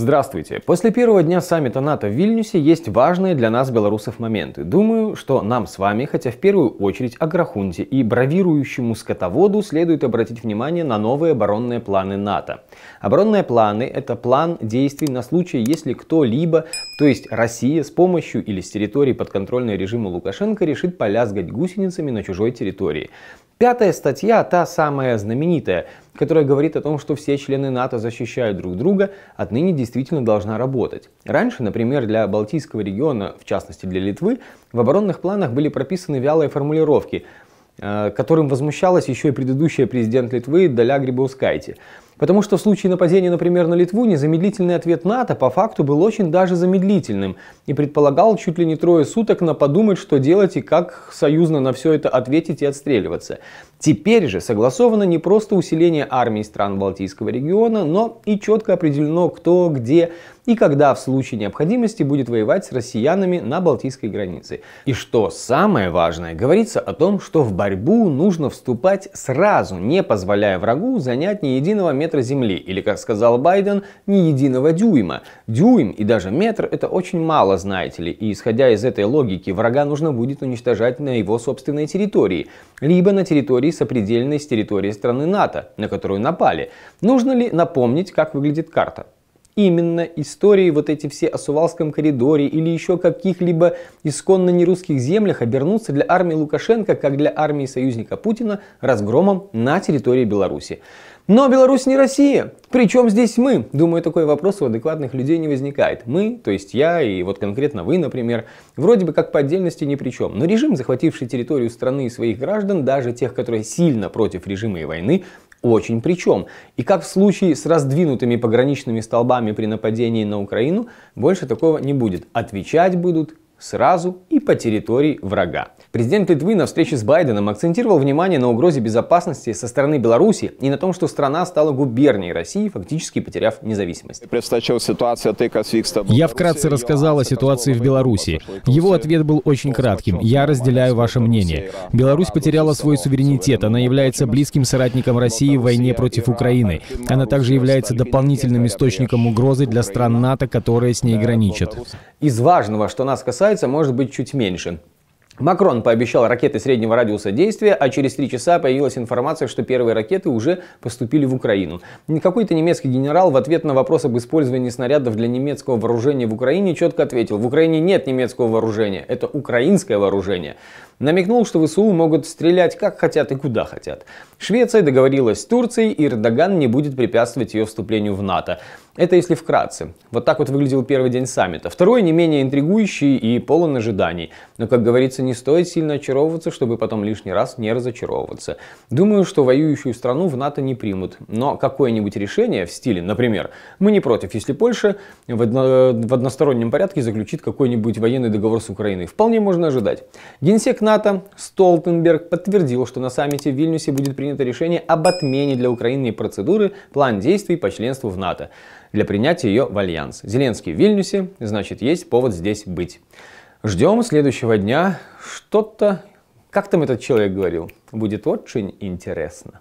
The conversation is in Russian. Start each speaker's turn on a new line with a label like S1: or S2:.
S1: Здравствуйте! После первого дня саммита НАТО в Вильнюсе есть важные для нас, белорусов, моменты. Думаю, что нам с вами, хотя в первую очередь о агрохунте и бравирующему скотоводу, следует обратить внимание на новые оборонные планы НАТО. Оборонные планы – это план действий на случай, если кто-либо, то есть Россия, с помощью или с территории подконтрольной режиму Лукашенко решит полязгать гусеницами на чужой территории. Пятая статья, та самая знаменитая, которая говорит о том, что все члены НАТО защищают друг друга, отныне действительно должна работать. Раньше, например, для Балтийского региона, в частности для Литвы, в оборонных планах были прописаны вялые формулировки, э, которым возмущалась еще и предыдущая президент Литвы Даля Грибаускайте. Потому что в случае нападения, например, на Литву, незамедлительный ответ НАТО по факту был очень даже замедлительным и предполагал чуть ли не трое суток на подумать, что делать и как союзно на все это ответить и отстреливаться. Теперь же согласовано не просто усиление армии стран Балтийского региона, но и четко определено, кто, где и когда в случае необходимости будет воевать с россиянами на Балтийской границе. И что самое важное, говорится о том, что в борьбу нужно вступать сразу, не позволяя врагу занять ни единого метра метра земли, или, как сказал Байден, ни единого дюйма. Дюйм и даже метр – это очень мало, знаете ли, и исходя из этой логики, врага нужно будет уничтожать на его собственной территории, либо на территории сопредельной с территорией страны НАТО, на которую напали. Нужно ли напомнить, как выглядит карта? именно истории вот эти все о Сувалском коридоре или еще каких-либо исконно нерусских землях обернутся для армии Лукашенко, как для армии союзника Путина, разгромом на территории Беларуси. Но Беларусь не Россия. Причем здесь мы? Думаю, такой вопрос у адекватных людей не возникает. Мы, то есть я и вот конкретно вы, например, вроде бы как по отдельности ни при чем. Но режим, захвативший территорию страны и своих граждан, даже тех, которые сильно против режима и войны, очень причем. И как в случае с раздвинутыми пограничными столбами при нападении на Украину, больше такого не будет. Отвечать будут сразу и по территории врага. Президент Литвы на встрече с Байденом акцентировал внимание на угрозе безопасности со стороны Беларуси и на том, что страна стала губернией России, фактически потеряв независимость. Я вкратце рассказал о ситуации в Беларуси. Его ответ был очень кратким. Я разделяю ваше мнение. Беларусь потеряла свой суверенитет. Она является близким соратником России в войне против Украины. Она также является дополнительным источником угрозы для стран НАТО, которые с ней граничат. Из важного, что нас касается, может быть чуть меньше. Макрон пообещал ракеты среднего радиуса действия, а через три часа появилась информация, что первые ракеты уже поступили в Украину. Какой-то немецкий генерал в ответ на вопрос об использовании снарядов для немецкого вооружения в Украине четко ответил, в Украине нет немецкого вооружения, это украинское вооружение. Намекнул, что ВСУ могут стрелять как хотят и куда хотят. Швеция договорилась с Турцией, и Эрдоган не будет препятствовать ее вступлению в НАТО. Это если вкратце. Вот так вот выглядел первый день саммита. Второй не менее интригующий и полон ожиданий. Но, как говорится, не стоит сильно очаровываться, чтобы потом лишний раз не разочаровываться. Думаю, что воюющую страну в НАТО не примут. Но какое-нибудь решение в стиле, например, мы не против, если Польша в, одно, в одностороннем порядке заключит какой-нибудь военный договор с Украиной. Вполне можно ожидать. Генсек НАТО Столтенберг подтвердил, что на саммите в Вильнюсе будет принято решение об отмене для Украины процедуры план действий по членству в НАТО для принятия ее в альянс. Зеленский в Вильнюсе, значит, есть повод здесь быть. Ждем следующего дня. Что-то, как там этот человек говорил, будет очень интересно.